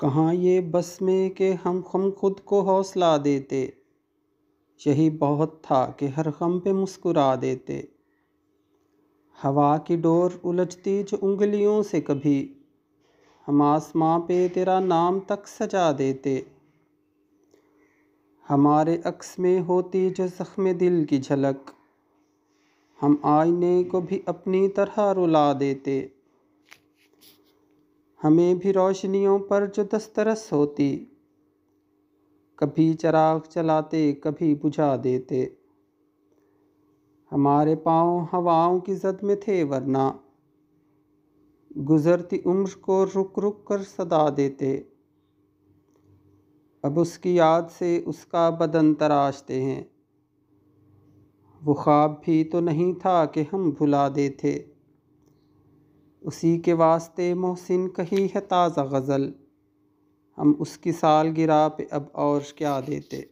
कहाँ ये बस में कि हम हम खुद को हौसला देते यही बहुत था कि हर गम पे मुस्कुरा देते हवा की डोर उलझती जो उंगलियों से कभी हम आसमां पे तेरा नाम तक सजा देते हमारे अक्स में होती जो ज़ख्म दिल की झलक हम आईने को भी अपनी तरह रुला देते हमें भी रोशनियों पर जो दस्तरस होती कभी चराग चलाते कभी बुझा देते हमारे पाँव हवाओं की जद में थे वरना गुज़रती उम्र को रुक रुक कर सदा देते अब उसकी याद से उसका बदन तराशते हैं वो ख्वाब भी तो नहीं था कि हम भुला देते उसी के वास्ते मोहसिन कही है ताज़ा गज़ल हम उसकी सालगिरह पे अब और क्या देते